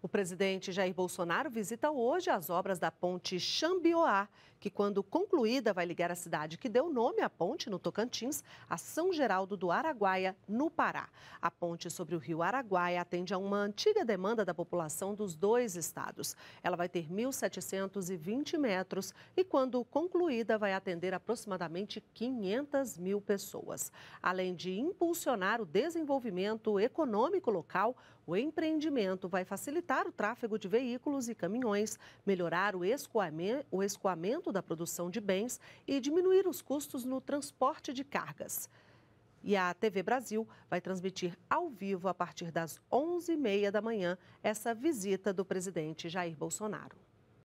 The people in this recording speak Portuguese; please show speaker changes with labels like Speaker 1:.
Speaker 1: O presidente Jair Bolsonaro visita hoje as obras da ponte Xambioá, que, quando concluída, vai ligar a cidade que deu nome à ponte, no Tocantins, a São Geraldo do Araguaia, no Pará. A ponte sobre o rio Araguaia atende a uma antiga demanda da população dos dois estados. Ela vai ter 1.720 metros e, quando concluída, vai atender aproximadamente 500 mil pessoas. Além de impulsionar o desenvolvimento econômico local, o empreendimento vai facilitar aumentar o tráfego de veículos e caminhões, melhorar o escoamento da produção de bens e diminuir os custos no transporte de cargas. E a TV Brasil vai transmitir ao vivo, a partir das 11h30 da manhã, essa visita do presidente Jair Bolsonaro.